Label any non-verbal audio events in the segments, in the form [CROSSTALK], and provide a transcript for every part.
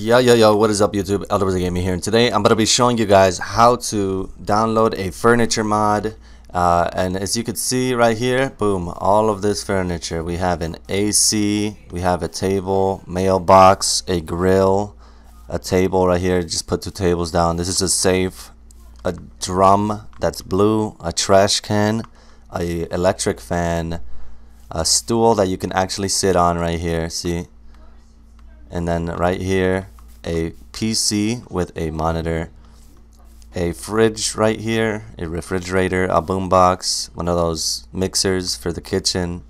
Yo, yo, yo, what is up YouTube? Elder Elderbrother Gaming here, and today I'm going to be showing you guys how to download a furniture mod. Uh, and as you can see right here, boom, all of this furniture. We have an AC, we have a table, mailbox, a grill, a table right here. Just put two tables down. This is a safe, a drum that's blue, a trash can, a electric fan, a stool that you can actually sit on right here, see? and then right here a PC with a monitor a fridge right here a refrigerator a boombox one of those mixers for the kitchen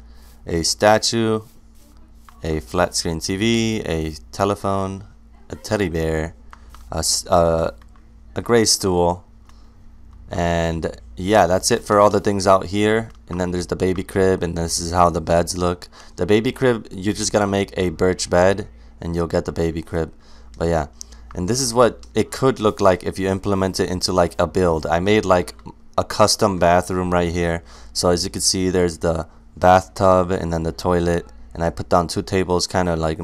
a statue a flat screen TV a telephone a teddy bear a, a, uh, a gray stool and yeah that's it for all the things out here and then there's the baby crib and this is how the beds look the baby crib you are just going to make a birch bed and you'll get the baby crib. But yeah, and this is what it could look like if you implement it into like a build. I made like a custom bathroom right here. So as you can see, there's the bathtub and then the toilet. And I put down two tables kind of like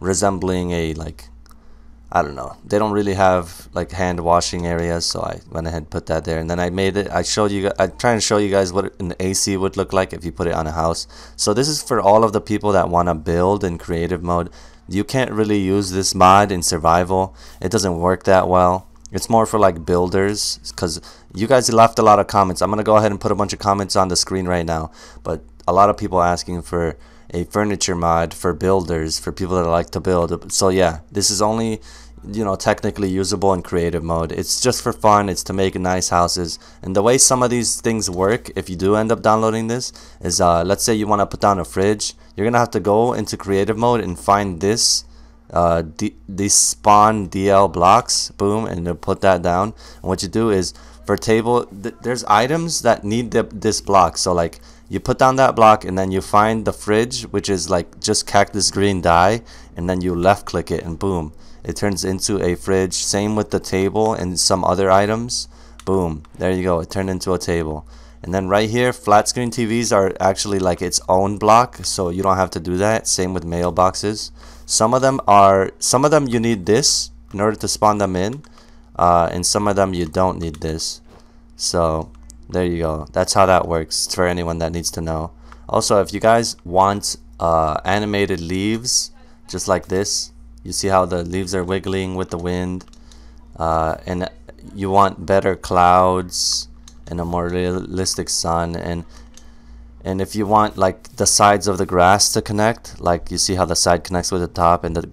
resembling a like, I don't know. They don't really have like hand washing areas. So I went ahead and put that there. And then I made it, I showed you, I try and show you guys what an AC would look like if you put it on a house. So this is for all of the people that want to build in creative mode you can't really use this mod in survival. It doesn't work that well. It's more for like builders because you guys left a lot of comments. I'm going to go ahead and put a bunch of comments on the screen right now. But a lot of people asking for a furniture mod for builders, for people that like to build. So yeah, this is only you know technically usable in creative mode it's just for fun it's to make nice houses and the way some of these things work if you do end up downloading this is uh, let's say you want to put down a fridge you're gonna have to go into creative mode and find this uh, these spawn DL blocks boom and then put that down and what you do is for table th there's items that need the, this block so like you put down that block and then you find the fridge which is like just cactus green dye and then you left click it and boom it turns into a fridge same with the table and some other items boom there you go it turned into a table and then right here, flat screen TVs are actually like its own block, so you don't have to do that. Same with mailboxes. Some of them are, some of them you need this in order to spawn them in, uh, and some of them you don't need this. So there you go. That's how that works. It's for anyone that needs to know. Also, if you guys want uh, animated leaves, just like this, you see how the leaves are wiggling with the wind, uh, and you want better clouds and a more realistic sun and and if you want like the sides of the grass to connect like you see how the side connects with the top and the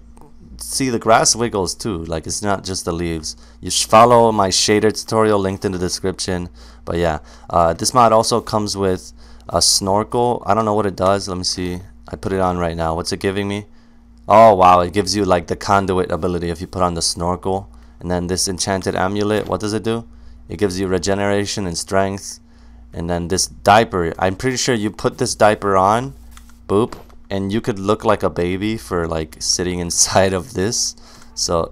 see the grass wiggles too like it's not just the leaves you follow my shader tutorial linked in the description but yeah uh, this mod also comes with a snorkel I don't know what it does let me see I put it on right now what's it giving me oh wow it gives you like the conduit ability if you put on the snorkel and then this enchanted amulet what does it do it gives you regeneration and strength. And then this diaper, I'm pretty sure you put this diaper on, boop, and you could look like a baby for like sitting [LAUGHS] inside of this. So,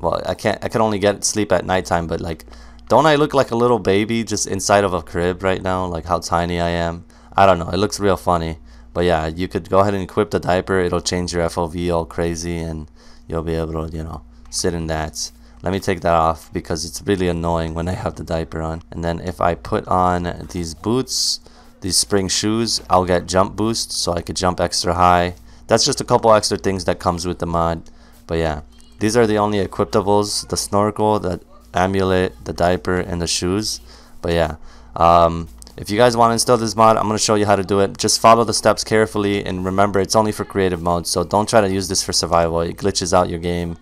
well, I can't, I can only get sleep at nighttime, but like, don't I look like a little baby just inside of a crib right now? Like how tiny I am? I don't know. It looks real funny. But yeah, you could go ahead and equip the diaper. It'll change your FOV all crazy and you'll be able to, you know, sit in that. Let me take that off because it's really annoying when I have the diaper on. And then if I put on these boots, these spring shoes, I'll get jump boost so I could jump extra high. That's just a couple extra things that comes with the mod. But yeah, these are the only equipables, the snorkel, the amulet, the diaper, and the shoes. But yeah, um, if you guys want to install this mod, I'm going to show you how to do it. Just follow the steps carefully and remember it's only for creative mode, so don't try to use this for survival. It glitches out your game.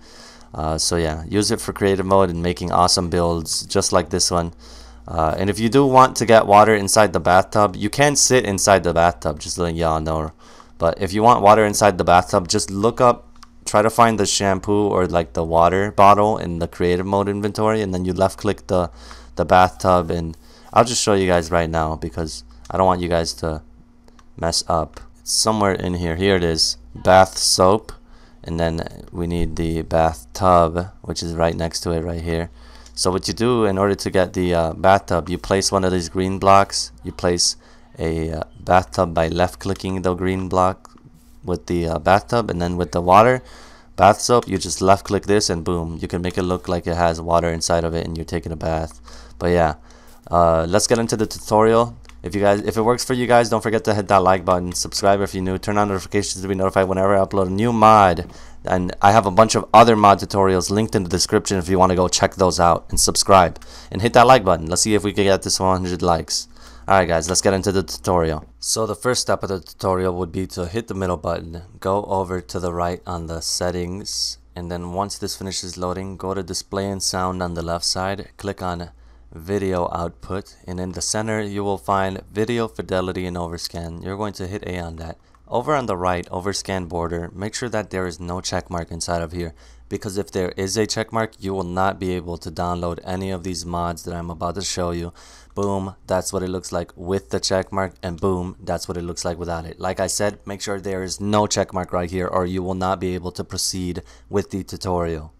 Uh, so yeah, use it for creative mode and making awesome builds just like this one. Uh, and if you do want to get water inside the bathtub, you can sit inside the bathtub, just letting y'all know. But if you want water inside the bathtub, just look up, try to find the shampoo or like the water bottle in the creative mode inventory, and then you left click the, the bathtub. And I'll just show you guys right now because I don't want you guys to mess up. It's somewhere in here. Here it is, bath soap and then we need the bathtub which is right next to it right here so what you do in order to get the uh, bathtub you place one of these green blocks you place a uh, bathtub by left clicking the green block with the uh, bathtub and then with the water bath soap you just left click this and boom you can make it look like it has water inside of it and you're taking a bath but yeah uh, let's get into the tutorial if you guys, if it works for you guys, don't forget to hit that like button, subscribe if you're new, turn on notifications to be notified whenever I upload a new mod. And I have a bunch of other mod tutorials linked in the description if you want to go check those out and subscribe. And hit that like button. Let's see if we can get this 100 likes. Alright guys, let's get into the tutorial. So the first step of the tutorial would be to hit the middle button, go over to the right on the settings, and then once this finishes loading, go to display and sound on the left side, click on video output and in the center you will find video fidelity and overscan you're going to hit a on that over on the right overscan border make sure that there is no check mark inside of here because if there is a check mark you will not be able to download any of these mods that i'm about to show you boom that's what it looks like with the check mark and boom that's what it looks like without it like i said make sure there is no check mark right here or you will not be able to proceed with the tutorial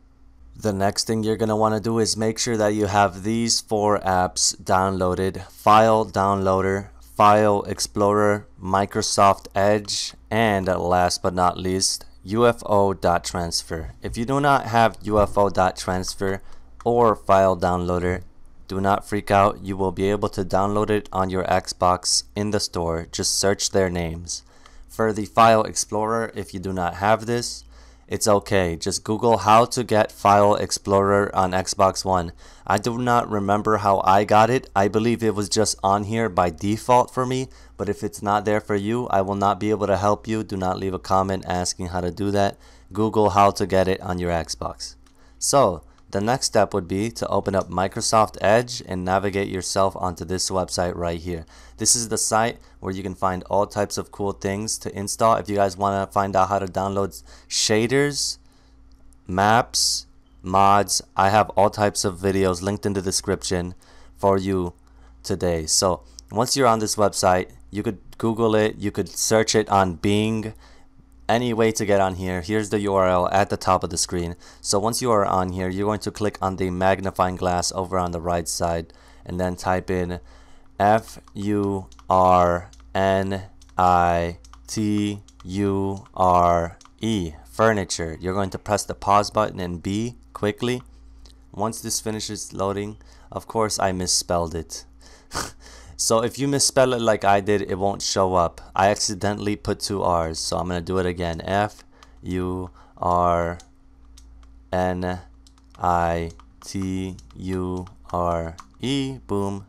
the next thing you're going to want to do is make sure that you have these four apps downloaded. File Downloader, File Explorer, Microsoft Edge, and last but not least, UFO.transfer. If you do not have UFO.transfer or File Downloader, do not freak out. You will be able to download it on your Xbox in the store. Just search their names. For the File Explorer, if you do not have this, it's okay, just Google how to get File Explorer on Xbox One. I do not remember how I got it. I believe it was just on here by default for me, but if it's not there for you, I will not be able to help you. Do not leave a comment asking how to do that. Google how to get it on your Xbox. So, the next step would be to open up Microsoft Edge and navigate yourself onto this website right here. This is the site where you can find all types of cool things to install. If you guys want to find out how to download shaders, maps, mods, I have all types of videos linked in the description for you today. So once you're on this website, you could Google it, you could search it on Bing, any way to get on here. Here's the URL at the top of the screen. So once you are on here, you're going to click on the magnifying glass over on the right side and then type in F U R N I T U R E furniture. You're going to press the pause button and B quickly. Once this finishes loading, of course I misspelled it. [LAUGHS] So if you misspell it like I did, it won't show up. I accidentally put two R's, so I'm going to do it again. F-U-R-N-I-T-U-R-E. Boom.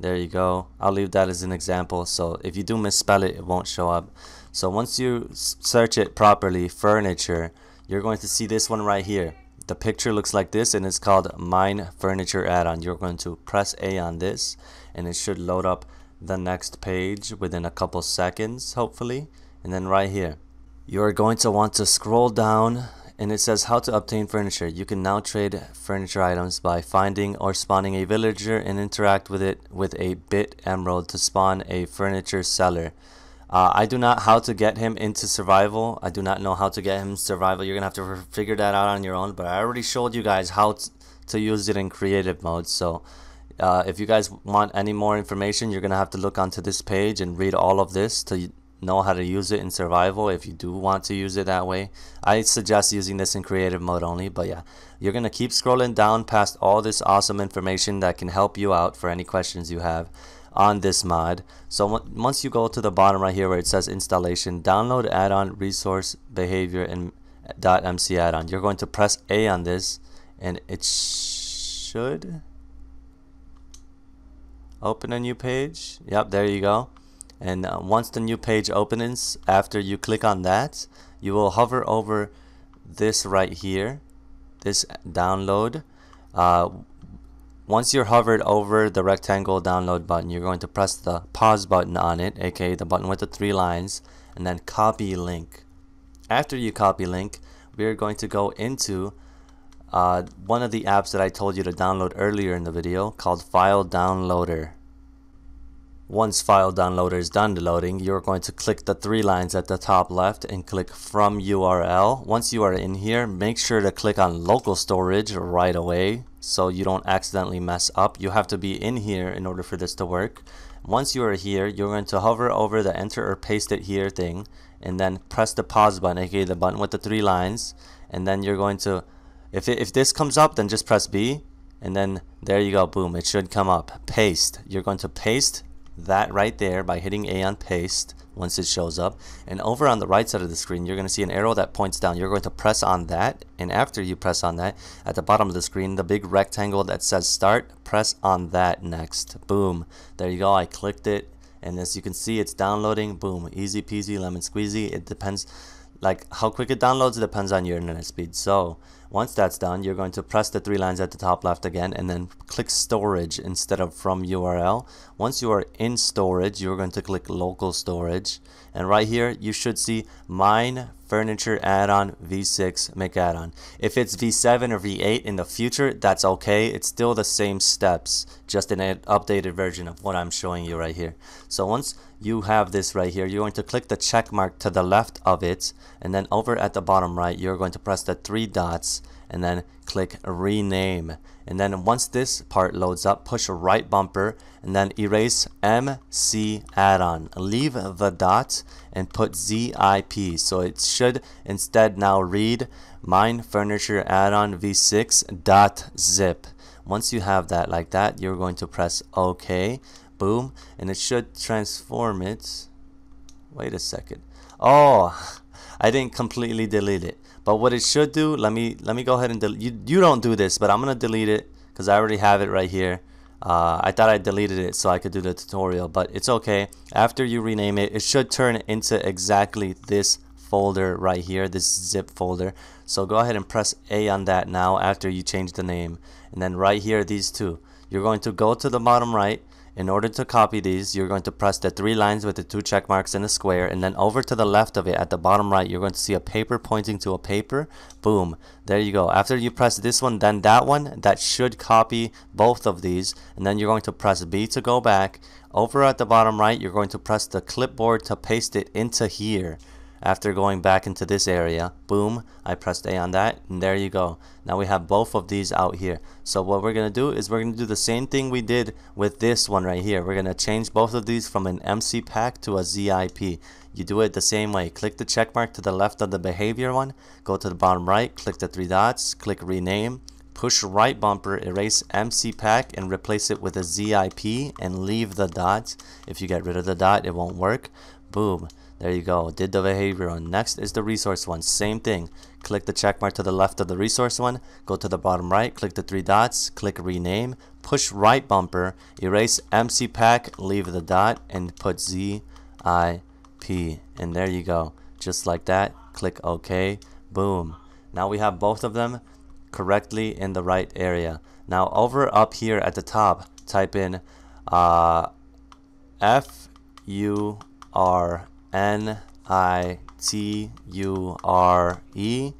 There you go. I'll leave that as an example. So if you do misspell it, it won't show up. So once you search it properly, furniture, you're going to see this one right here. The picture looks like this and it's called Mine Furniture add-on. You're going to press A on this and it should load up the next page within a couple seconds, hopefully. And then right here, you're going to want to scroll down and it says how to obtain furniture. You can now trade furniture items by finding or spawning a villager and interact with it with a bit emerald to spawn a furniture seller. Uh, I do not how to get him into survival. I do not know how to get him survival. You're going to have to figure that out on your own. But I already showed you guys how to use it in creative mode. So uh, if you guys want any more information, you're going to have to look onto this page and read all of this to know how to use it in survival if you do want to use it that way. I suggest using this in creative mode only, but yeah, you're going to keep scrolling down past all this awesome information that can help you out for any questions you have on this mod. So once you go to the bottom right here where it says installation, download add-on resource behavior and .mc add-on. You're going to press A on this and it should open a new page. Yep, there you go. And uh, once the new page opens, after you click on that, you will hover over this right here, this download. Uh, once you're hovered over the rectangle download button, you're going to press the pause button on it, aka the button with the three lines, and then copy link. After you copy link, we're going to go into uh, one of the apps that I told you to download earlier in the video called File Downloader. Once file downloader is done loading, you're going to click the three lines at the top left and click from URL. Once you are in here, make sure to click on local storage right away so you don't accidentally mess up. You have to be in here in order for this to work. Once you are here, you're going to hover over the enter or paste it here thing and then press the pause button, aka the button with the three lines. And then you're going to, if, it, if this comes up, then just press B and then there you go, boom, it should come up. Paste. You're going to paste that right there by hitting A on paste once it shows up. And over on the right side of the screen, you're going to see an arrow that points down. You're going to press on that. And after you press on that, at the bottom of the screen, the big rectangle that says start, press on that next. Boom. There you go. I clicked it. And as you can see, it's downloading. Boom. Easy peasy, lemon squeezy. It depends. Like how quick it downloads it depends on your internet speed. So once that's done, you're going to press the three lines at the top left again and then click storage instead of from URL. Once you are in storage, you're going to click local storage. And right here, you should see mine furniture add-on V6 make add-on. If it's V7 or V8 in the future, that's okay. It's still the same steps, just in an updated version of what I'm showing you right here. So once you have this right here, you're going to click the check mark to the left of it, and then over at the bottom right, you're going to press the three dots and then click rename. And then once this part loads up, push right bumper and then erase MC add-on. Leave the dot and put ZIP. So it should instead now read Mine Furniture Add-on v 6 dot ZIP. Once you have that like that, you're going to press OK. Boom. And it should transform it. Wait a second. Oh, [LAUGHS] I didn't completely delete it. But what it should do, let me let me go ahead and You, you don't do this, but I'm gonna delete it because I already have it right here. Uh, I thought I deleted it so I could do the tutorial, but it's okay. After you rename it, it should turn into exactly this folder right here, this zip folder. So go ahead and press A on that now after you change the name. And then right here, these two. You're going to go to the bottom right in order to copy these, you're going to press the three lines with the two check marks in a square and then over to the left of it at the bottom right, you're going to see a paper pointing to a paper. Boom. There you go. After you press this one, then that one, that should copy both of these. And then you're going to press B to go back. Over at the bottom right, you're going to press the clipboard to paste it into here. After going back into this area, boom, I pressed A on that, and there you go. Now we have both of these out here. So what we're going to do is we're going to do the same thing we did with this one right here. We're going to change both of these from an MC pack to a ZIP. You do it the same way. Click the check mark to the left of the behavior one, go to the bottom right, click the three dots, click rename, push right bumper, erase MC pack and replace it with a ZIP and leave the dots. If you get rid of the dot, it won't work. Boom. There you go, did the behavior one. Next is the resource one, same thing. Click the check mark to the left of the resource one, go to the bottom right, click the three dots, click rename, push right bumper, erase MC pack, leave the dot, and put ZIP. And there you go, just like that, click OK, boom. Now we have both of them correctly in the right area. Now over up here at the top, type in uh, F U R N I T U R E.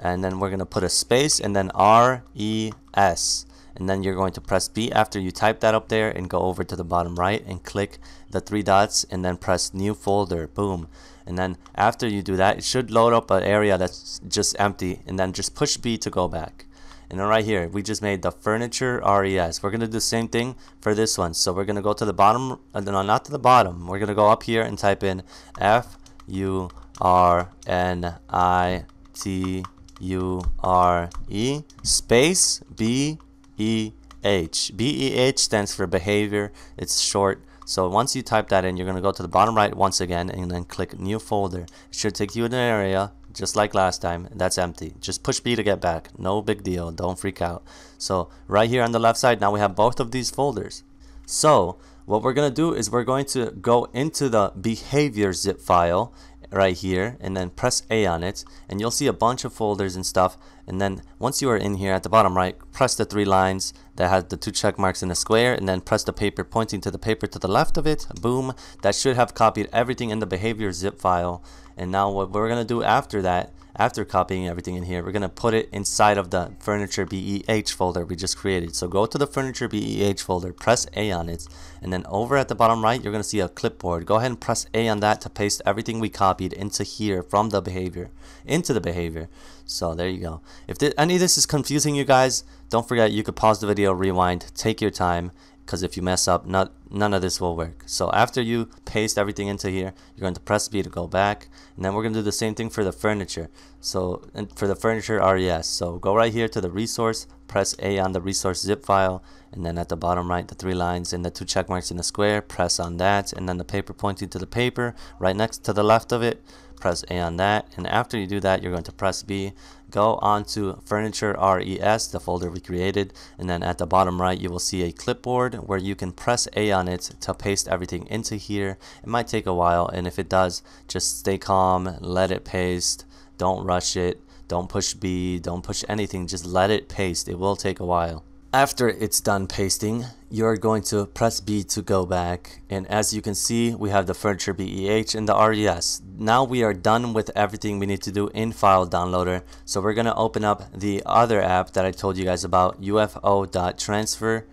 And then we're going to put a space and then R E S. And then you're going to press B after you type that up there and go over to the bottom right and click the three dots and then press new folder. Boom. And then after you do that, it should load up an area that's just empty and then just push B to go back. And then right here, we just made the furniture RES. We're going to do the same thing for this one. So we're going to go to the bottom, uh, no, not to the bottom. We're going to go up here and type in F-U-R-N-I-T-U-R-E space B-E-H. B-E-H stands for behavior. It's short so once you type that in, you're going to go to the bottom right once again and then click new folder. It should take you to an area just like last time that's empty just push B to get back no big deal don't freak out so right here on the left side now we have both of these folders so what we're gonna do is we're going to go into the behavior zip file right here and then press A on it and you'll see a bunch of folders and stuff and then once you are in here at the bottom right press the three lines that has the two check marks in a square and then press the paper pointing to the paper to the left of it boom that should have copied everything in the behavior zip file and now what we're gonna do after that after copying everything in here we're gonna put it inside of the furniture BEH folder we just created so go to the furniture BEH folder press A on it and then over at the bottom right you're gonna see a clipboard go ahead and press A on that to paste everything we copied into here from the behavior into the behavior so there you go. If any of this is confusing you guys, don't forget you could pause the video, rewind, take your time, because if you mess up, not, none of this will work. So after you paste everything into here, you're going to press B to go back, and then we're going to do the same thing for the furniture. So for the furniture RES, so go right here to the resource, press A on the resource zip file, and then at the bottom right, the three lines and the two check marks in the square, press on that, and then the paper pointing to the paper, right next to the left of it, press A on that. And after you do that, you're going to press B, go on to Furniture RES, the folder we created. And then at the bottom right, you will see a clipboard where you can press A on it to paste everything into here. It might take a while. And if it does, just stay calm, let it paste, don't rush it. Don't push B, don't push anything, just let it paste. It will take a while. After it's done pasting, you're going to press B to go back. And as you can see, we have the furniture BEH and the RES. Now we are done with everything we need to do in file downloader. So we're gonna open up the other app that I told you guys about, ufo.transfer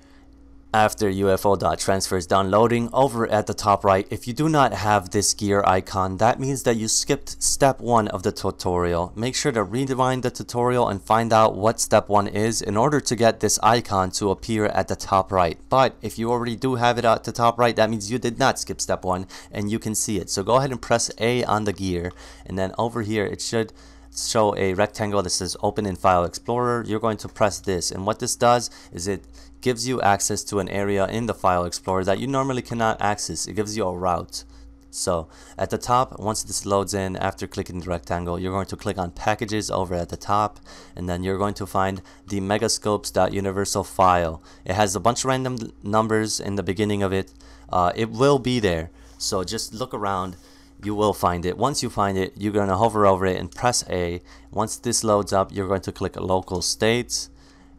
after UFO.transfer is done loading, over at the top right, if you do not have this gear icon, that means that you skipped step 1 of the tutorial. Make sure to rewind the tutorial and find out what step 1 is in order to get this icon to appear at the top right. But if you already do have it at the top right, that means you did not skip step 1 and you can see it. So go ahead and press A on the gear and then over here it should show a rectangle that says open in file explorer you're going to press this and what this does is it gives you access to an area in the file explorer that you normally cannot access. It gives you a route. So at the top, once this loads in, after clicking the rectangle, you're going to click on packages over at the top, and then you're going to find the megascopes.universal file. It has a bunch of random numbers in the beginning of it. Uh, it will be there. So just look around, you will find it. Once you find it, you're going to hover over it and press A. Once this loads up, you're going to click local states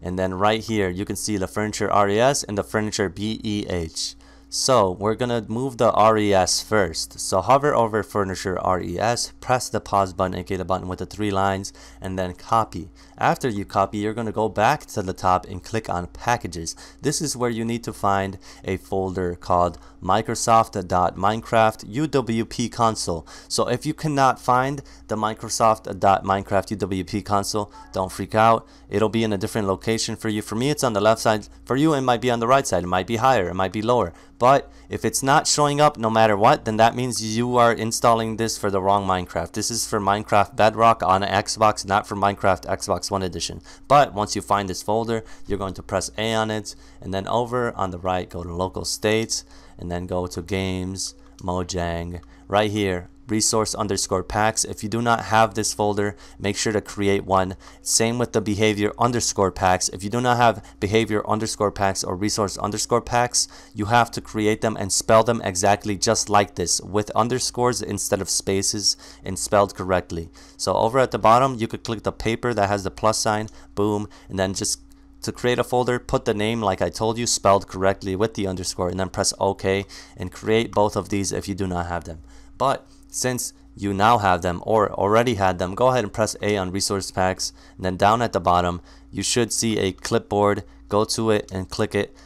and then right here, you can see the furniture RES and the furniture BEH. So we're gonna move the RES first. So hover over furniture RES, press the pause button, aka the button with the three lines, and then copy. After you copy, you're gonna go back to the top and click on packages. This is where you need to find a folder called Microsoft.Minecraft UWP console. So if you cannot find the Microsoft.Minecraft UWP console, don't freak out. It'll be in a different location for you. For me, it's on the left side. For you, it might be on the right side. It might be higher. It might be lower. But if it's not showing up no matter what, then that means you are installing this for the wrong Minecraft. This is for Minecraft Bedrock on Xbox, not for Minecraft Xbox One Edition. But once you find this folder, you're going to press A on it, and then over on the right, go to local states, and then go to games, Mojang, right here, resource underscore packs. If you do not have this folder, make sure to create one. Same with the behavior underscore packs. If you do not have behavior underscore packs or resource underscore packs, you have to create them and spell them exactly just like this with underscores instead of spaces and spelled correctly. So over at the bottom, you could click the paper that has the plus sign, boom, and then just to create a folder, put the name like I told you spelled correctly with the underscore and then press OK and create both of these if you do not have them. But since you now have them or already had them, go ahead and press A on resource packs and then down at the bottom you should see a clipboard, go to it and click it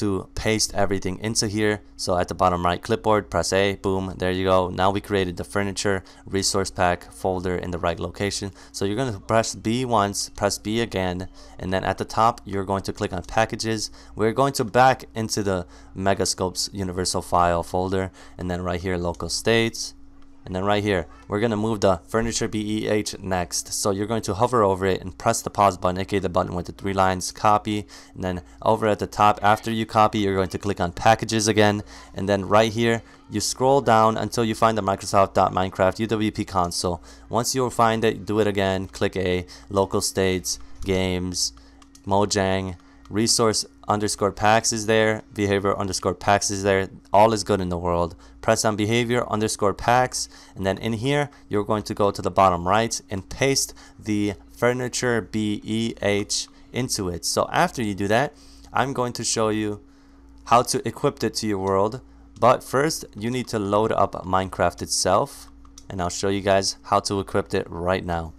to paste everything into here. So at the bottom right clipboard, press A, boom, there you go. Now we created the furniture resource pack folder in the right location. So you're going to press B once, press B again, and then at the top, you're going to click on packages. We're going to back into the Megascope's universal file folder, and then right here, local states, and then right here, we're going to move the furniture BEH next. So you're going to hover over it and press the pause button, aka the button with the three lines, copy. And then over at the top, after you copy, you're going to click on packages again. And then right here, you scroll down until you find the Microsoft.Minecraft UWP console. Once you find it, do it again, click A, local states, games, Mojang, resource underscore pax is there, behavior underscore pax is there, all is good in the world. Press on behavior underscore pax, and then in here, you're going to go to the bottom right and paste the furniture BEH into it. So after you do that, I'm going to show you how to equip it to your world. But first, you need to load up Minecraft itself, and I'll show you guys how to equip it right now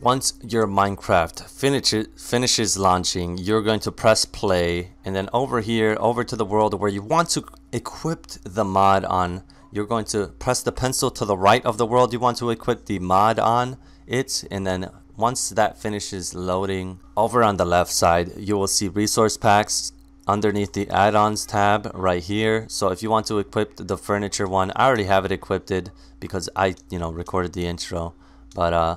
once your Minecraft finishes finishes launching, you're going to press play and then over here, over to the world where you want to equip the mod on, you're going to press the pencil to the right of the world you want to equip the mod on it and then once that finishes loading, over on the left side, you will see resource packs underneath the add-ons tab right here so if you want to equip the furniture one i already have it equipped because i you know recorded the intro but uh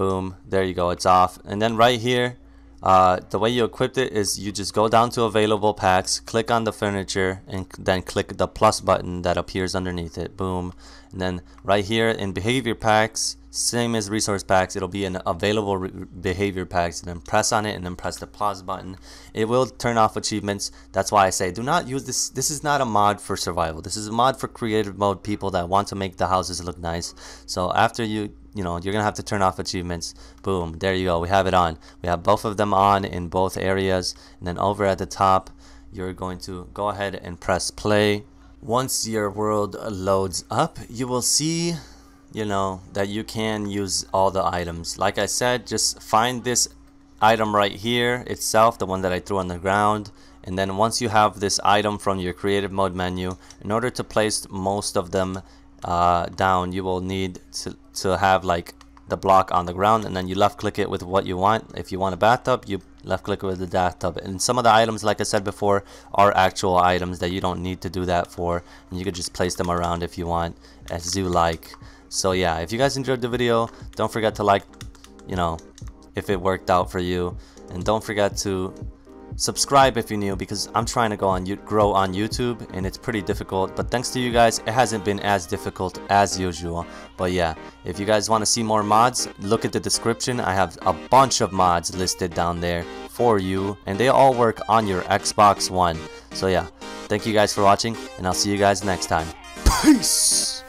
boom there you go it's off and then right here uh, the way you equipped it is you just go down to available packs click on the furniture and then click the plus button that appears underneath it boom and then right here in behavior packs same as resource packs it'll be an available behavior packs and then press on it and then press the pause button it will turn off achievements that's why i say do not use this this is not a mod for survival this is a mod for creative mode people that want to make the houses look nice so after you you know, you're going to have to turn off achievements. Boom, there you go. We have it on. We have both of them on in both areas. And then over at the top, you're going to go ahead and press play. Once your world loads up, you will see, you know, that you can use all the items. Like I said, just find this item right here itself, the one that I threw on the ground. And then once you have this item from your creative mode menu, in order to place most of them uh, down you will need to, to have like the block on the ground and then you left click it with what you want if you want a bathtub you left click with the bathtub and some of the items like I said before are actual items that you don't need to do that for and you could just place them around if you want as you like so yeah if you guys enjoyed the video don't forget to like you know if it worked out for you and don't forget to Subscribe if you're new because I'm trying to go on grow on YouTube and it's pretty difficult. But thanks to you guys, it hasn't been as difficult as usual. But yeah, if you guys want to see more mods, look at the description. I have a bunch of mods listed down there for you and they all work on your Xbox One. So yeah, thank you guys for watching and I'll see you guys next time. Peace!